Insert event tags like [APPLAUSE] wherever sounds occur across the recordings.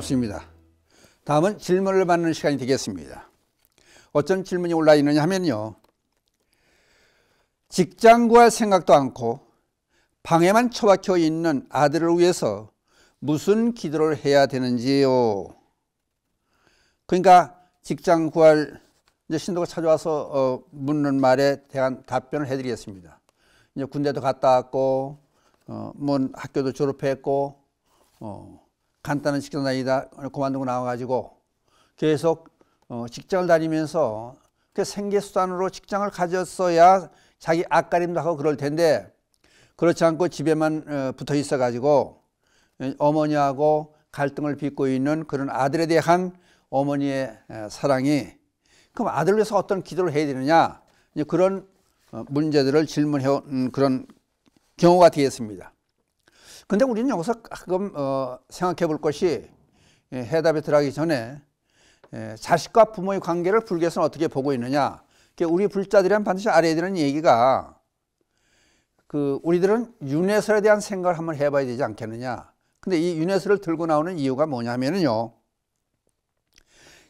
반갑습니다. 다음은 질문을 받는 시간이 되겠습니다. 어떤 질문이 올라 있느냐 하면요. 직장 구할 생각도 않고 방에만 처박혀 있는 아들을 위해서 무슨 기도를 해야 되는지요. 그러니까 직장 구할 이제 신도가 찾아와서 어, 묻는 말에 대한 답변을 해드리겠습니다. 이제 군대도 갔다 왔고, 어, 뭐 학교도 졸업했고, 어, 간단한 직장 다니다 그만두고 나와가지고 계속 어, 직장을 다니면서 그 생계수단으로 직장을 가졌어야 자기 앞가림도 하고 그럴 텐데 그렇지 않고 집에만 어, 붙어 있어가지고 어, 어머니하고 갈등을 빚고 있는 그런 아들에 대한 어머니의 사랑이 그럼 아들 위해서 어떤 기도를 해야 되느냐 그런 문제들을 질문해 온 그런 경우가 되겠습니다. 근데 우리는 여기서 가끔 어, 생각해 볼 것이 예, 해답에 들어가기 전에 예, 자식과 부모의 관계를 불교에서는 어떻게 보고 있느냐. 우리 불자들이란 반드시 알아야 되는 얘기가 그 우리들은 윤회설에 대한 생각을 한번 해봐야 되지 않겠느냐. 근데 이 윤회설을 들고 나오는 이유가 뭐냐면요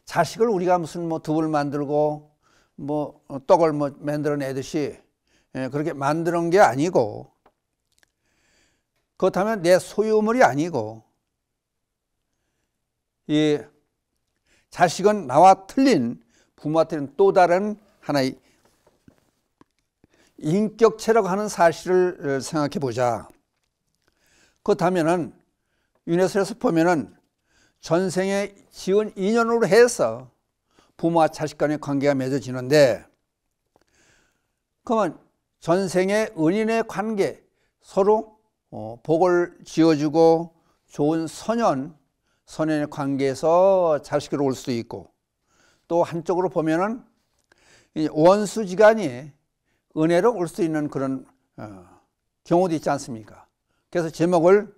자식을 우리가 무슨 뭐 두부를 만들고 뭐 어, 떡을 뭐 만들어내듯이 예, 그렇게 만드는 게 아니고 그렇다면 내 소유물이 아니고 이 자식은 나와 틀린 부모한테는 또 다른 하나의 인격체라고 하는 사실을 어, 생각해 보자. 그렇다면은 유네스에서 보면은 전생에 지은 인연으로 해서 부모와 자식 간의 관계가 맺어지는데 그러면 전생의 은인의 관계 서로 어, 복을 지어주고 좋은 선연, 선연의 관계에서 자식으로 올 수도 있고 또 한쪽으로 보면은 원수지간이 은혜로 올 수 있는 그런 어, 경우도 있지 않습니까? 그래서 제목을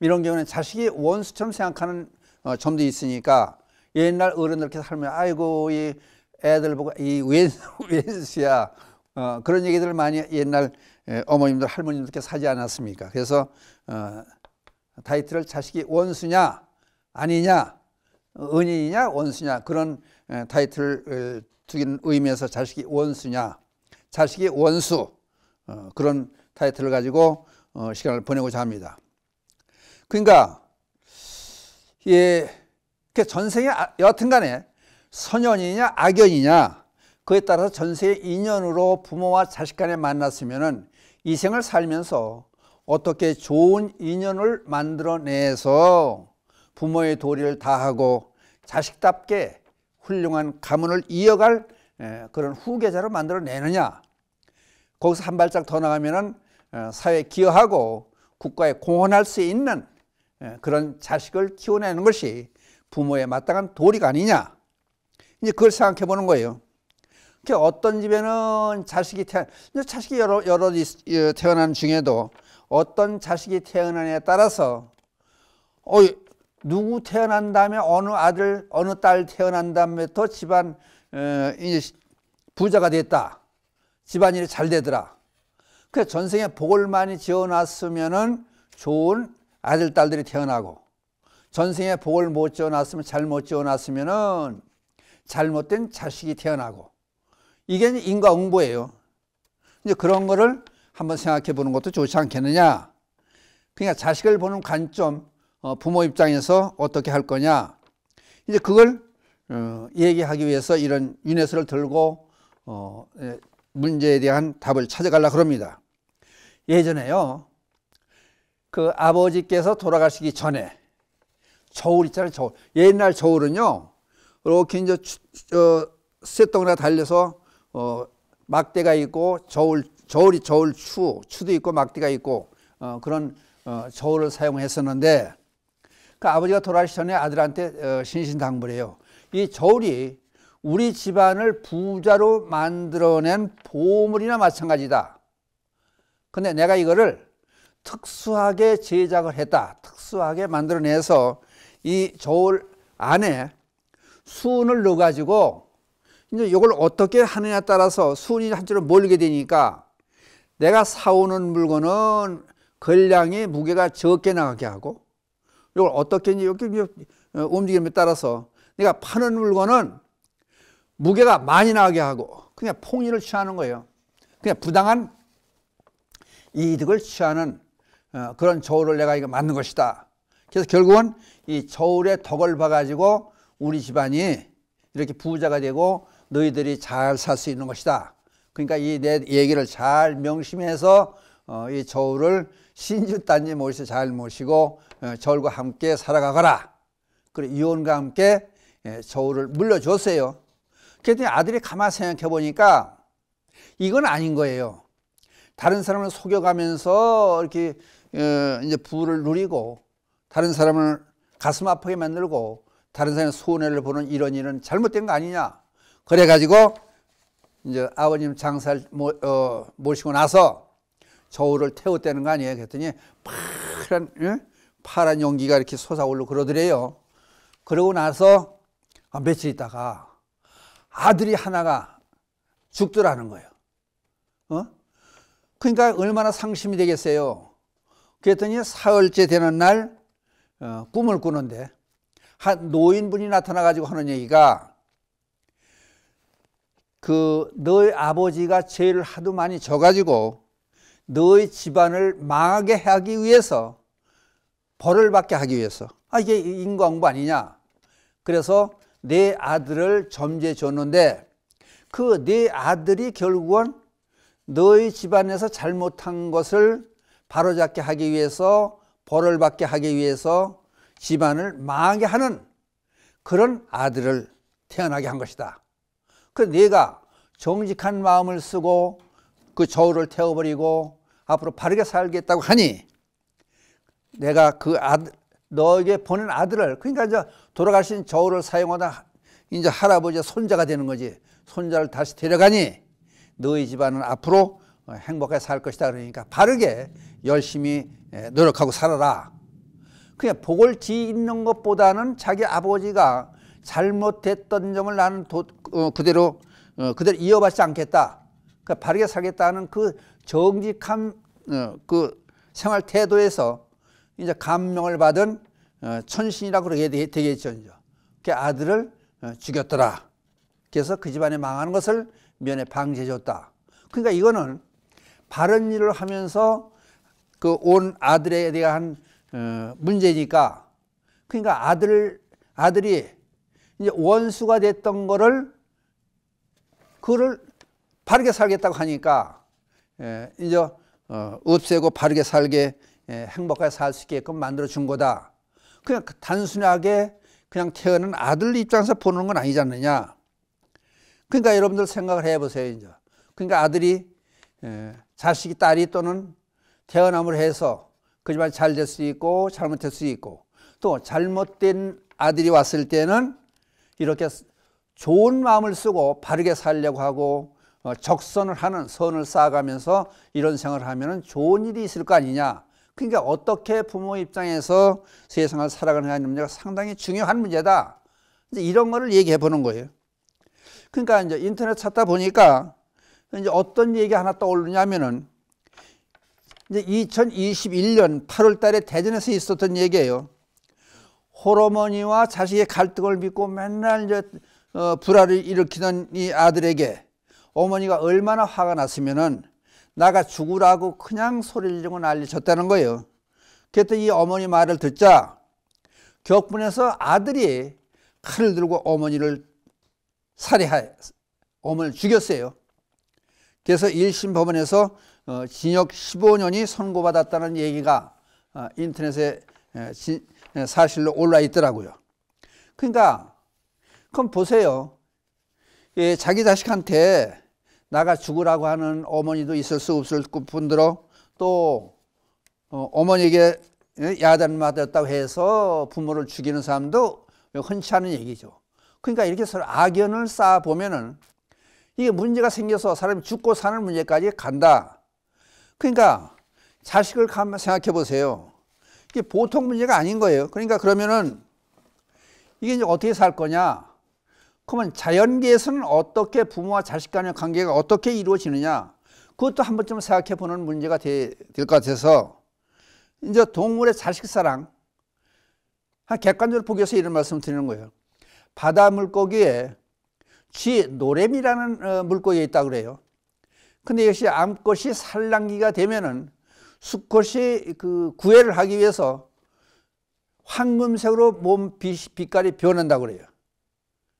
이런 경우는 자식이 원수처럼 생각하는 어, 점도 있으니까 옛날 어른들께서 하면 아이고 이 애들 보고 이 왼, 왼수야 [LAUGHS] 어, 그런 얘기들을 많이 옛날 예, 어머님들 할머님들께 사지 않았습니까? 그래서 어, 타이틀을 자식이 원수냐 아니냐 은인이냐 원수냐 그런 예, 타이틀을 어, 두긴 의미에서 자식이 원수냐 자식이 원수 어, 그런 타이틀을 가지고 어, 시간을 보내고자 합니다. 그러니까 예, 그 전생에 아, 여하튼간에 선연이냐 악연이냐 그에 따라서 전세의 인연으로 부모와 자식 간에 만났으면은 이 생을 살면서 어떻게 좋은 인연을 만들어내서 부모의 도리를 다하고 자식답게 훌륭한 가문을 이어갈 그런 후계자로 만들어내느냐 거기서 한 발짝 더 나가면 어, 사회에 기여하고 국가에 공헌할 수 있는 그런 자식을 키워내는 것이 부모의 마땅한 도리가 아니냐 이제 그걸 생각해 보는 거예요 그 어떤 집에는 자식이 태어 자식이 여러 여러 태어난 중에도 어떤 자식이 태어나냐에 따라서 어 누구 태어난 다음에 어느 아들 어느 딸 태어난 다음에 더 집안 어, 이제 부자가 됐다 집안일이 잘 되더라 그 전생에 복을 많이 지어놨으면은 좋은 아들 딸들이 태어나고 전생에 복을 못 지어놨으면 잘못 지어놨으면은 잘못된 자식이 태어나고 이게 인과응보예요. 이제 그런 거를 한번 생각해 보는 것도 좋지 않겠느냐. 그러니까 자식을 보는 관점, 어, 부모 입장에서 어떻게 할 거냐. 이제 그걸 어, 얘기하기 위해서 이런 유네스를 들고 어, 예, 문제에 대한 답을 찾아가려 그럽니다. 예전에요. 그 아버지께서 돌아가시기 전에 저울 있잖아요. 저울. 옛날 저울은요. 이렇게 이제 쇳덩이나 달려서 어, 막대가 있고 저울 저울이 저울 추 추도 있고 막대가 있고 어, 그런 어, 저울을 사용했었는데 그 아버지가 돌아가시 전에 아들한테 어, 신신당부해요. 이 저울이 우리 집안을 부자로 만들어낸 보물이나 마찬가지다. 근데 내가 이거를 특수하게 제작을 했다. 특수하게 만들어내서 이 저울 안에 수은을 넣어가지고 이제 이걸 어떻게 하느냐에 따라서 순위 한줄로 몰게 되니까 내가 사오는 물건은 걸량이 무게가 적게 나가게 하고 이걸 어떻게 이렇게 어, 움직임에 따라서 내가 파는 물건은 무게가 많이 나가게 하고 그냥 폭리를 취하는 거예요. 그냥 부당한 이득을 취하는 어, 그런 저울을 내가 이거 만든 것이다. 그래서 결국은 이 저울의 덕을 봐가지고 우리 집안이 이렇게 부자가 되고 너희들이 잘 살 수 있는 것이다. 그러니까 이 내 얘기를 잘 명심해서 어, 이 저울을 신주단지 모시고잘 모시고 어, 저울과 함께 살아가거라. 그리고 이혼과 함께 예, 저울을 물려줬어요. 그랬더니 아들이 가만 생각해 보니까 이건 아닌 거예요. 다른 사람을 속여가면서 이렇게 어, 이제 부를 누리고 다른 사람을 가슴 아프게 만들고 다른 사람의 손해를 보는 이런 일은 잘못된 거 아니냐. 그래가지고 이제 아버님 장사를 모, 어, 모시고 나서 저울을 태웠다는 거 아니에요. 그랬더니 파란, 예? 파란 용기가 이렇게 솟아올르 그러더래요. 그러고 나서 아, 며칠 있다가 아들이 하나가 죽더라는 거예요. 어? 그러니까 얼마나 상심이 되겠어요. 그랬더니 사흘째 되는 날 어, 꿈을 꾸는데 한 노인분이 나타나가지고 하는 얘기가 그너희 아버지가 죄를 하도 많이 져가지고 너희 집안을 망하게 하기 위해서 벌을 받게 하기 위해서 아 이게 인과응보 아니냐 그래서 내 아들을 점재 줬는데 그 내 아들이 결국은 너희 집안에서 잘못한 것을 바로잡게 하기 위해서 벌을 받게 하기 위해서 집안을 망하게 하는 그런 아들을 태어나게 한 것이다 그네가 정직한 마음을 쓰고 그 저울을 태워버리고 앞으로 바르게 살겠다고 하니 내가 그 아들, 너에게 보낸 아들을 그러니까 이제 돌아가신 저울을 사용하다 이제 할아버지의 손자가 되는 거지 손자를 다시 데려가니 너희 집안은 앞으로 행복하게 살 것이다 그러니까 바르게 열심히 예, 노력하고 살아라 그냥 복을 지있는 것보다는 자기 아버지가 잘못했던 점을 나는 도, 어, 그대로 어, 그대로 이어받지 않겠다. 그러니까 바르게 살겠다는 그 정직함 어, 그 생활 태도에서 이제 감명을 받은 어, 천신이라 그러게 되겠죠. 이제. 그 아들을 어, 죽였더라. 그래서 그 집안이 망하는 것을 면에 방지해줬다. 그러니까 이거는 바른 일을 하면서 그 온 아들에 대한 어, 문제니까 그러니까 아들 아들이 이제 원수가 됐던 거를 그를 바르게 살겠다고 하니까 예, 이제 어, 없애고 바르게 살게 예, 행복하게 살 수 있게끔 만들어 준 거다. 그냥 그 단순하게 그냥 태어난 아들 입장에서 보는 건 아니지 않느냐. 그러니까 여러분들 생각을 해보세요. 이제. 그러니까 아들이 예, 자식이 딸이 또는 태어남을 해서 그 집안이 잘 될 수 있고 잘못될 수 있고 또 잘못된 아들이 왔을 때는 이렇게 좋은 마음을 쓰고 바르게 살려고 하고 어, 적선을 하는 선을 쌓아가면서 이런 생활을 하면 좋은 일이 있을 거 아니냐. 그러니까 어떻게 부모 입장에서 세상을 살아가느냐는 문제가 상당히 중요한 문제다. 이제 이런 거를 얘기해 보는 거예요. 그러니까 이제 인터넷 찾다 보니까 이제 어떤 얘기 하나 떠오르냐면은 이제 2021년 8월 달에 대전에서 있었던 얘기예요. 호르몬이와 자식의 갈등을 믿고 맨날 이제 어, 불화를 일으키는 이 아들에게 어머니가 얼마나 화가 났으면은 나가 죽으라고 그냥 소리를 지르고 난리 쳤다는 거예요. 그랬더니 이 어머니 말을 듣자 격분해서 아들이 칼을 들고 어머니를 살해해 하 어머니를 죽였어요. 그래서 1심 법원에서 어, 징역 15년이 선고받았다는 얘기가 어, 인터넷에 예, 사실로 올라 있더라고요. 그러니까 그럼 보세요. 예, 자기 자식한테 나가 죽으라고 하는 어머니도 있을 수 없을 뿐더러 또 어, 머니에게 예, 야단 맞았다고 해서 부모를 죽이는 사람도 흔치 않은 얘기죠. 그러니까 이렇게 서로 악연을 쌓아 보면은 이게 문제가 생겨서 사람이 죽고 사는 문제까지 간다. 그러니까 자식을 생각해 보세요. 이게 보통 문제가 아닌 거예요. 그러니까 그러면은 이게 이제 어떻게 살 거냐? 그러면 자연계에서는 어떻게 부모와 자식 간의 관계가 어떻게 이루어지느냐? 그것도 한 번쯤 생각해 보는 문제가 될 것 같아서 이제 동물의 자식 사랑 한 객관적으로 보기 위해서 이런 말씀을 드리는 거예요. 바다 물고기에 쥐 노래미라는 어, 물고기가 있다 그래요. 근데 역시 암컷이 산란기가 되면은 수컷이 그 구애를 하기 위해서 황금색으로 몸 빛깔이 변한다고 그래요.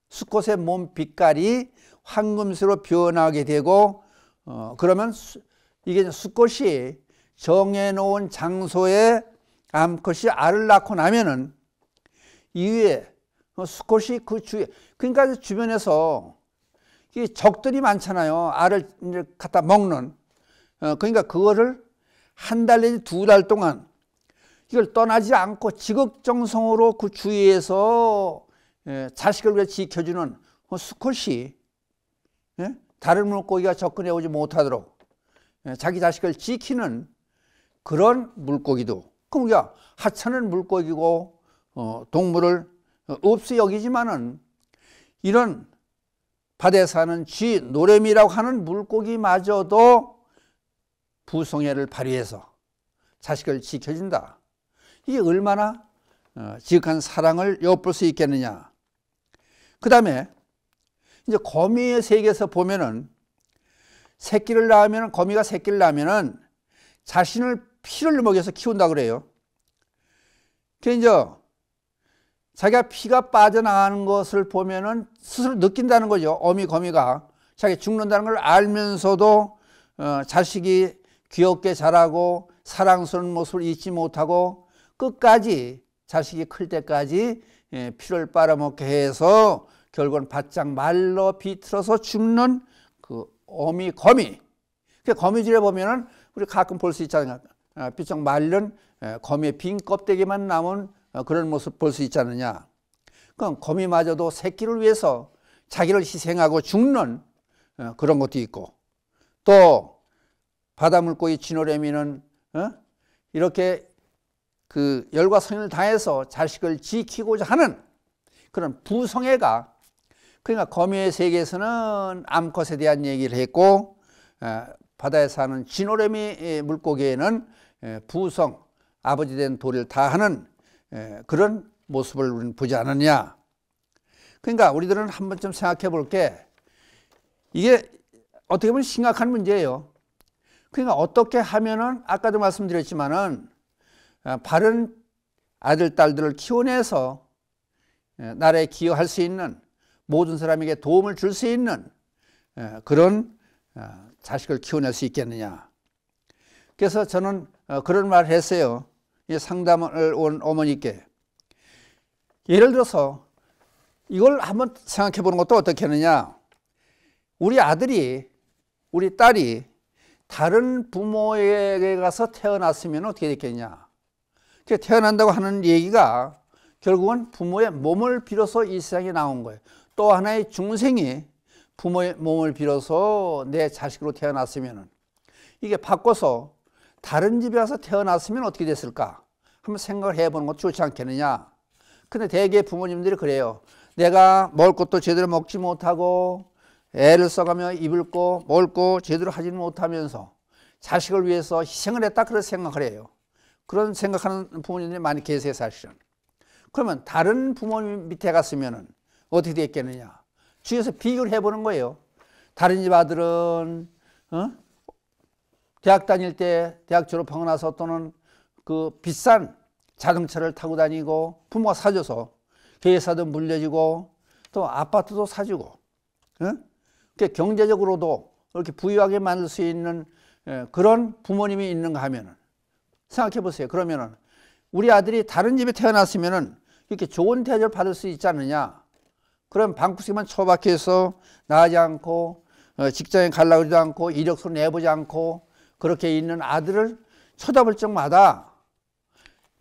수컷의 몸 빛깔이 황금색으로 변하게 되고 어, 그러면 수, 이게 수컷이 정해놓은 장소에 암컷이 알을 낳고 나면은 이후에 어, 수컷이 그주에 그러니까 주변에서 이 적들이 많잖아요. 알을 갖다 먹는 어, 그러니까 그거를 한달 내지 두 달 동안 이걸 떠나지 않고 지극정성으로 그 주위에서 예, 자식을 위해 지켜주는 그 수컷이 예, 다른 물고기가 접근해 오지 못하도록 예, 자기 자식을 지키는 그런 물고기도 그럼 우리가 하천은 물고기고 어, 동물을 없이 여기지만은 이런 바다에 사는 쥐, 노래미라고 하는 물고기마저도 부성애를 발휘해서 자식을 지켜준다. 이게 얼마나 어, 지극한 사랑을 엿볼 수 있겠느냐. 그 다음에 이제 거미의 세계에서 보면은 새끼를 낳으면 거미가 새끼를 낳으면은 자신을 피를 먹여서 키운다 그래요. 그 이제 자기가 피가 빠져나가는 것을 보면은 스스로 느낀다는 거죠. 어미 거미가 자기 죽는다는 걸 알면서도 어, 자식이 귀엽게 자라고 사랑스러운 모습을 잊지 못하고 끝까지 자식이 클 때까지 예, 피를 빨아먹게 해서 결국은 바짝 말로 비틀어서 죽는 그 어미 거미. 그 거미줄에 보면은 우리 가끔 볼 수 있잖아요. 아, 비쩍 말른 예, 거미의 빈 껍데기만 남은 어, 그런 모습 볼 수 있지 않느냐. 그럼 거미마저도 새끼를 위해서 자기를 희생하고 죽는 어, 그런 것도 있고 또 바다 물고기 진호래미는 어? 이렇게 그 열과 성을 다해서 자식을 지키고자 하는 그런 부성애가 그러니까 거미의 세계에서는 암컷에 대한 얘기를 했고 어, 바다에 사는 진호래미 물고기에는 부성 아버지 된 도리를 다하는 그런 모습을 우리는 보지 않았냐 그러니까 우리들은 한 번쯤 생각해 볼게 이게 어떻게 보면 심각한 문제예요 그러니까 어떻게 하면은 아까도 말씀드렸지만은 어, 바른 아들 딸들을 키워내서 예, 나라에 기여할 수 있는 모든 사람에게 도움을 줄 수 있는 예, 그런 어, 자식을 키워낼 수 있겠느냐. 그래서 저는 어, 그런 말을 했어요. 상담을 온 어머니께. 예를 들어서 이걸 한번 생각해 보는 것도 어떻겠느냐 우리 아들이, 우리 딸이 다른 부모에게 가서 태어났으면 어떻게 됐겠냐. 그러니까 태어난다고 하는 얘기가 결국은 부모의 몸을 빌어서 이 세상에 나온 거예요. 또 하나의 중생이 부모의 몸을 빌어서 내 자식으로 태어났으면 이게 바꿔서 다른 집에 가서 태어났으면 어떻게 됐을까? 한번 생각을 해보는 것 좋지 않겠느냐. 근데 대개 부모님들이 그래요. 내가 먹을 것도 제대로 먹지 못하고 애를 써가며 입을 꼬, 먹을 꼬 제대로 하지는 못하면서 자식을 위해서 희생을 했다 그런 생각을 해요. 그런 생각하는 부모님들이 많이 계세요 사실은. 그러면 다른 부모님 밑에 갔으면 어떻게 됐겠느냐? 주위에서 비교를 해보는 거예요. 다른 집 아들은 어? 대학 다닐 때 대학 졸업하고 나서 또는 그 비싼 자동차를 타고 다니고 부모가 사줘서 회사도 물려주고 또 아파트도 사주고 어? 경제적으로도 이렇게 부유하게 만들 수 있는 예, 그런 부모님이 있는가 하면은 생각해 보세요. 그러면은 우리 아들이 다른 집에 태어났으면은 이렇게 좋은 대접을 받을 수 있지 않느냐. 그럼 방구석만 처박혀서 나지 않고 어, 직장에 갈라 그지도 않고 이력서 내보지 않고 그렇게 있는 아들을 쳐다볼 적마다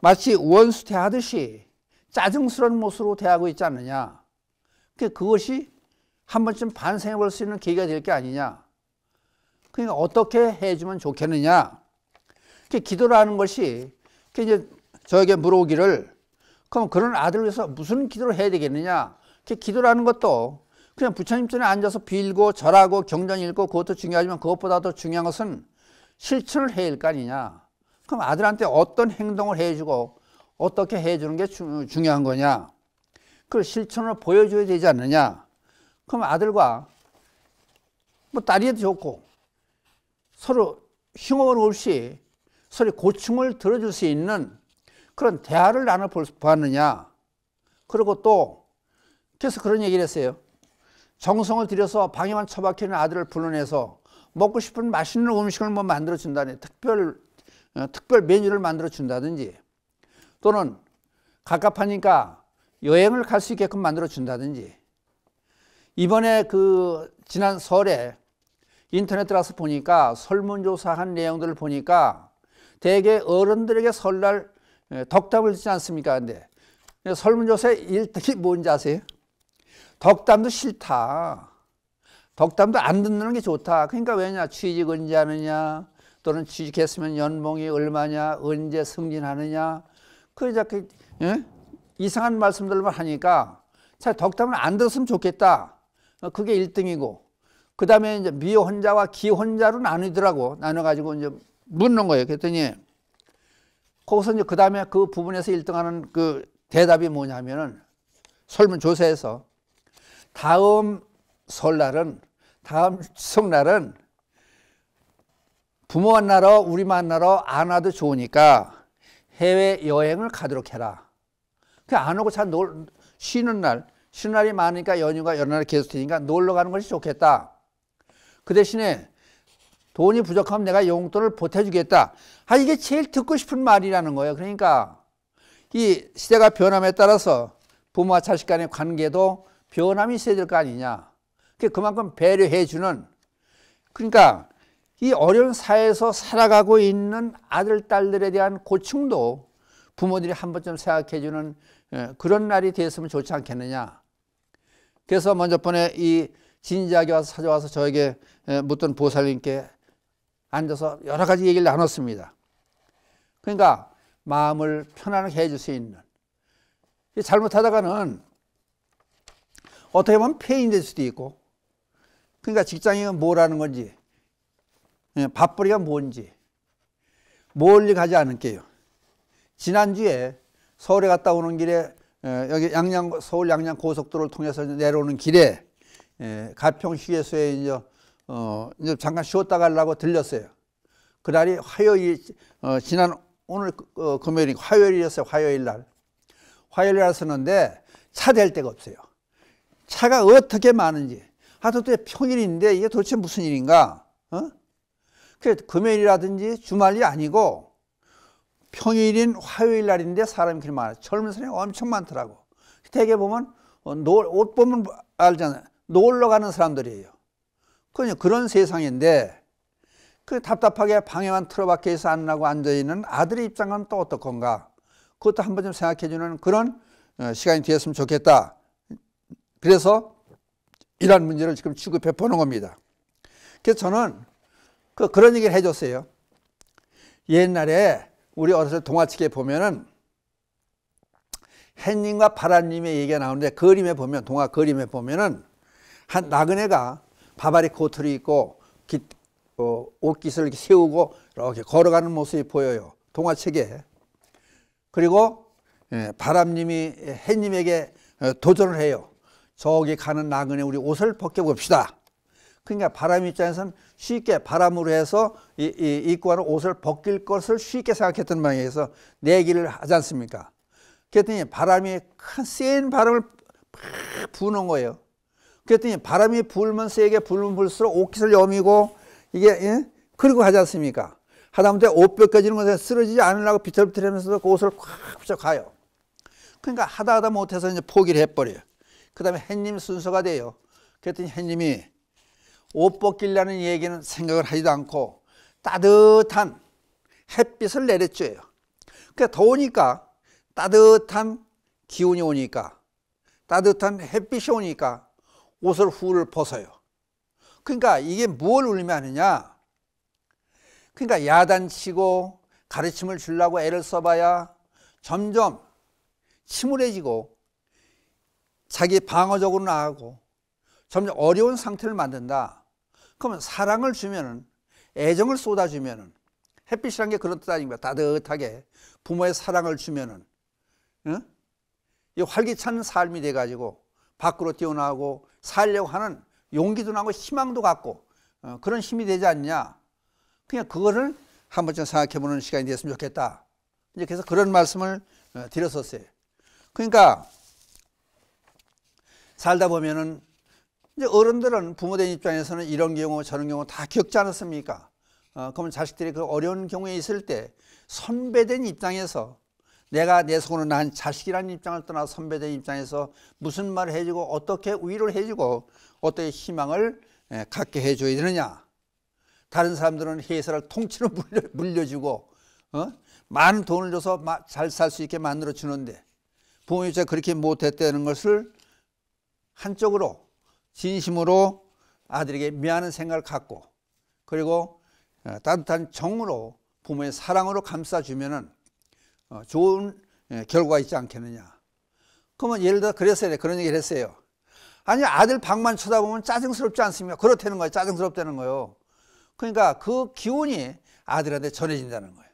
마치 원수 대하듯이 짜증스러운 모습으로 대하고 있지 않느냐. 그것이 한 번쯤 반성해 볼 수 있는 계기가 될 게 아니냐. 그러니까 어떻게 해주면 좋겠느냐. 이렇게 기도를하는 것이 이제 저에게 물어오기를 그럼 그런 아들을 위해서 무슨 기도를 해야 되겠느냐. 이렇게 기도를하는 것도 그냥 부처님 전에 앉아서 빌고 절하고 경전 읽고 그것도 중요하지만 그것보다 더 중요한 것은 실천을 해야 할 거 아니냐. 그럼 아들한테 어떤 행동을 해주고 어떻게 해주는 게 주, 중요한 거냐. 그걸 실천을 보여줘야 되지 않느냐. 그럼 아들과 뭐 딸이도 좋고 서로 흉어원 없이 서로 고충을 들어줄 수 있는 그런 대화를 나눠 보았느냐. 그리고 또 그래서 그런 얘기를 했어요. 정성을 들여서 방에만 처박히는 아들을 불러내서 먹고 싶은 맛있는 음식을 뭐 만들어 준다니 특별 어, 특별 메뉴를 만들어 준다든지 또는 갑갑하니까 여행을 갈 수 있게끔 만들어 준다든지 이번에 그 지난 설에 인터넷 들어서 가 보니까 설문조사한 내용들을 보니까 대개 어른들에게 설날 예, 덕담을 듣지 않습니까? 근데 설문조사의 1등이 뭔지 아세요? 덕담도 싫다. 덕담도 안 듣는 게 좋다. 그러니까 왜냐? 취직 언제 하느냐? 또는 취직했으면 연봉이 얼마냐? 언제 승진하느냐? 그 자꾸 예? 이상한 말씀들만 하니까 자 덕담을 안 들었으면 좋겠다. 어, 그게 1등이고 그 다음에 이제 미혼자와 기혼자로 나누더라고 나눠가지고 이제 묻는 거예요 그랬더니 거기서 이제 그 다음에 그 부분에서 1등하는 그 대답이 뭐냐면은 설문조사에서 다음 설날은 다음 추석날은 부모 만나러 우리 만나러 안 와도 좋으니까 해외여행을 가도록 해라 그 안 오고 잘 놀, 쉬는 날 신혼날이 많으니까 연휴가 여러 날 계속 되니까 놀러 가는 것이 좋겠다. 그 대신에 돈이 부족하면 내가 용돈을 보태주겠다. 아, 이게 제일 듣고 싶은 말이라는 거예요. 그러니까 이 시대가 변함에 따라서 부모와 자식 간의 관계도 변함이 있어야 될 거 아니냐. 그 그만큼 배려해주는 그러니까 이 어려운 사회에서 살아가고 있는 아들, 딸들에 대한 고충도 부모들이 한 번쯤 생각해주는 예, 그런 날이 됐으면 좋지 않겠느냐. 그래서 먼저 번에 이 진지하게 와서 찾아와서 저에게 묻던 보살님께 앉아서 여러 가지 얘기를 나눴습니다. 그러니까 마음을 편안하게 해줄 수 있는 잘못하다가는 어떻게 보면 폐인 될 수도 있고 그러니까 직장이 뭐라는 건지 밥벌이가 뭔지 멀리 가지 않을게요. 지난주에 서울에 갔다 오는 길에 예, 여기 양양 서울 양양 고속도로를 통해서 내려오는 길에 예, 가평 휴게소에 이제 어 이제 잠깐 쉬었다 가려고 들렸어요. 그날이 화요일 어 지난 오늘 그, 어, 금요일이 화요일이었어요. 화요일 날. 화요일 날 썼는데 차 댈 데가 없어요. 차가 어떻게 많은지. 하 도대체 평일인데 이게 도대체 무슨 일인가? 어? 그 금요일이라든지 주말이 아니고 평일인 화요일 날인데 사람이 그렇게 많아. 젊은 사람이 엄청 많더라고. 대개 보면 어, 옷 보면 알잖아요. 놀러 가는 사람들이에요. 그냥 그러니까 그런 세상인데 그 답답하게 방에만 틀어박혀 있어 안 나고 앉아 있는 아들의 입장은 또 어떨 건가? 그것도 한번 좀 생각해 주는 그런 어, 시간이 되었으면 좋겠다. 그래서 이러한 문제를 지금 취급해 보는 겁니다. 그래서 저는 그 그런 얘기를 해줬어요. 옛날에 우리 어렸을 동화책에 보면은 햇님과 바람님의 얘기가 나오는데 그 그림에 보면 동화 그 그림에 보면은 한 나그네가 바바리 코트를 입고 기, 어, 옷깃을 이렇게 세우고 이렇게 걸어가는 모습이 보여요. 동화책에. 그리고 예, 바람님이 햇님에게 어, 도전을 해요. 저기 가는 나그네 우리 옷을 벗겨봅시다. 그러니까 바람 입장에서는 쉽게 바람으로 해서 이, 이, 입고 하는 옷을 벗길 것을 쉽게 생각했던 방향에서 내기를 하지 않습니까? 그랬더니 바람이 큰 센 바람을 팍 부는 거예요. 그랬더니 바람이 불면 세게 불면 불수록 옷깃을 여미고 이게 예? 그리고 하지 않습니까? 하다못해 옷벗겨지는 것에 쓰러지지 않으려고 비틀비틀하면서도 그 옷을 콱 붙여가요. 그러니까 하다 하다 못해서 이제 포기를 해버려요. 그 다음에 햇님 순서가 돼요. 그랬더니 햇님이 옷 벗기려는 얘기는 생각을 하지도 않고 따뜻한 햇빛을 내렸죠 그러니까 더우니까 따뜻한 기운이 오니까 따뜻한 햇빛이 오니까 옷을 후를 벗어요. 그러니까 이게 무엇을 하느냐 그러니까 야단치고 가르침을 주려고 애를 써봐야 점점 침울해지고 자기 방어적으로 나가고 점점 어려운 상태를 만든다. 그러면 사랑을 주면은 애정을 쏟아주면은 햇빛이란 게 그런 뜻 아닙니까? 따뜻하게 부모의 사랑을 주면은 응? 이 활기찬 삶이 돼가지고 밖으로 뛰어나고 살려고 하는 용기도 나고 희망도 갖고 어, 그런 힘이 되지 않냐? 그냥 그거를 한 번쯤 생각해 보는 시간이 됐으면 좋겠다. 이제 그래서 그런 말씀을 어, 드렸었어요. 그러니까 살다 보면은 이제 어른들은 부모된 입장에서는 이런 경우 저런 경우 다 겪지 않았습니까? 어, 그러면 자식들이 그 어려운 경우에 있을 때 선배된 입장에서 내가 내 속으로 난 자식이라는 입장을 떠나 선배된 입장에서 무슨 말을 해주고 어떻게 위로를 해주고 어떻게 희망을 예, 갖게 해줘야 되느냐. 다른 사람들은 회사를 통치로 [LAUGHS] 물려, 주고 어? 많은 돈을 줘서 잘 살 수 있게 만들어 주는데 부모 입장 그렇게 못했다는 것을 한쪽으로 진심으로 아들에게 미안한 생각을 갖고 그리고 어, 따뜻한 정으로 부모의 사랑으로 감싸주면은 어, 좋은 예, 결과가 있지 않겠느냐. 그러면 예를 들어 그랬어요. 래 그런 얘기를 했어요. 아니 아들 방만 쳐다보면 짜증스럽지 않습니까? 그렇다는 거예요. 짜증스럽다는 거예요. 그러니까 그 기운이 아들한테 전해진다는 거예요.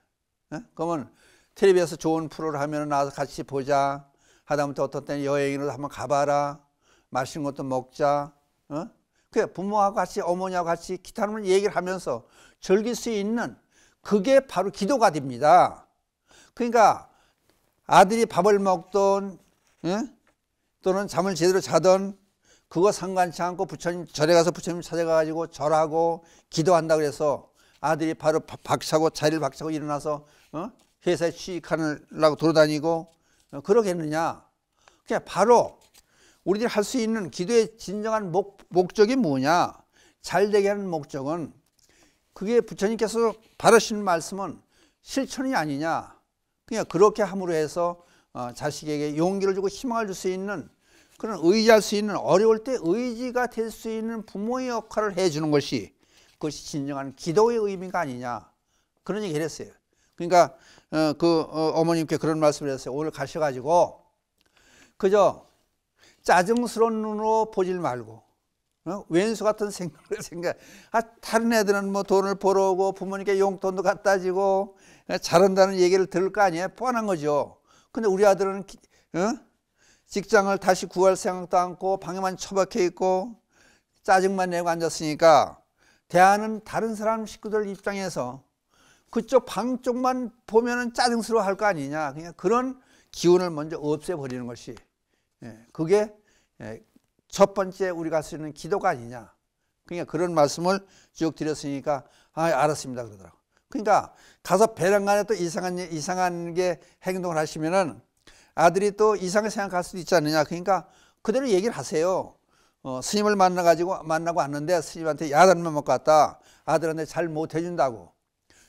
예? 그러면 텔레비에서 좋은 프로를 하면 나와서 같이 보자. 하다못해 어떤 때는 여행으로 한번 가봐라. 맛있는 것도 먹자. 어? 그래 부모하고 같이 어머니하고 같이 기타는 얘기를 하면서 즐길 수 있는 그게 바로 기도가 됩니다. 그러니까 아들이 밥을 먹던 예? 또는 잠을 제대로 자던 그거 상관치 않고 부처님 절에 가서 부처님 찾아가 가지고 절하고 기도한다 그래서 아들이 바로 박차고 자리를 박차고 일어나서 어? 회사에 취직하느라고 돌아다니고 어? 그러겠느냐? 그냥 그러니까 바로 우리들이 할 수 있는 기도의 진정한 목, 목적이 뭐냐 잘 되게 하는 목적은 그게 부처님께서 바르시는 말씀은 실천이 아니냐 그냥 그렇게 함으로 해서 어, 자식에게 용기를 주고 희망을 줄 수 있는 그런 의지할 수 있는 어려울 때 의지가 될 수 있는 부모의 역할을 해주는 것이 그것이 진정한 기도의 의미가 아니냐 그런 얘기를 했어요 그러니까 어, 그 어, 어머님께 그런 말씀을 했어요 오늘 가셔가지고 그저 짜증스러운 눈으로 보질 말고 어? 왼수 같은 생각을 생각. 아, 다른 애들은 뭐 돈을 벌어오고 부모님께 용돈도 갖다 주고 어, 잘한다는 얘기를 들을 거 아니에요. 뻔한 거죠. 근데 우리 아들은 어? 직장을 다시 구할 생각도 않고 방에만 처박혀 있고 짜증만 내고 앉았으니까 대안은 다른 사람 식구들 입장에서 그쪽 방 쪽만 보면 짜증스러워 할 거 아니냐. 그냥 그런 기운을 먼저 없애버리는 것이 예, 그게 예, 첫 번째 우리가 할 수 있는 기도가 아니냐. 그러니까 그런 말씀을 쭉 드렸으니까 아, 알았습니다 그러더라고. 그러니까 가서 배낭간에또 이상한 이상한 게 행동을 하시면은 아들이 또 이상하게 생각할 수도 있지 않느냐. 그러니까 그대로 얘기를 하세요. 어, 스님을 만나 가지고 만나고 왔는데 스님한테 야단만 먹고 왔다. 아들한테 잘 못 해준다고.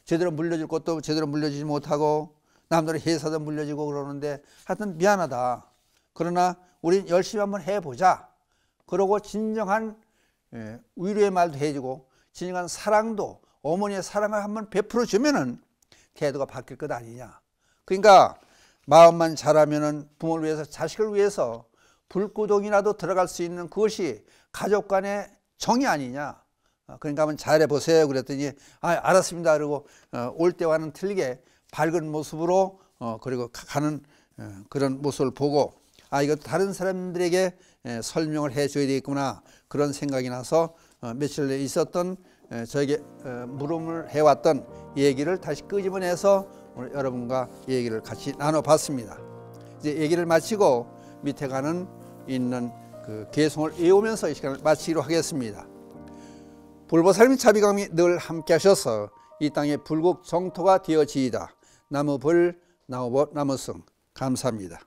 제대로 물려줄 것도 제대로 물려주지 못하고 남들의 회사도 물려주고 그러는데 하여튼 미안하다. 그러나 우린 열심히 한번 해보자. 그러고 진정한 예, 위로의 말도 해주고 진정한 사랑도 어머니의 사랑을 한번 베풀어 주면은 태도가 바뀔 것 아니냐. 그러니까 마음만 잘하면은 부모를 위해서 자식을 위해서 불구덩이라도 들어갈 수 있는 그것이 가족 간의 정이 아니냐. 아, 그러니까 한번 잘해 보세요. 그랬더니 아 알았습니다. 그러고 어, 올 때와는 틀리게 밝은 모습으로 어, 그리고 가는 어, 그런 모습을 보고 아이거 다른 사람들에게 설명을 해줘야 되겠구나 그런 생각이 나서 어, 며칠 전에 있었던 저에게 어, 물음을 해왔던 얘기를 다시 끄집어내서 오늘 여러분과 얘기를 같이 나눠봤습니다. 이제 얘기를 마치고 밑에 가는 있는 그개성을 외우면서 이 시간을 마치기로 하겠습니다. 불보살님 자비감이 늘 함께 하셔서 이 땅의 불국 정토가 되어지이다. 나무불 나무보 나무승 감사합니다.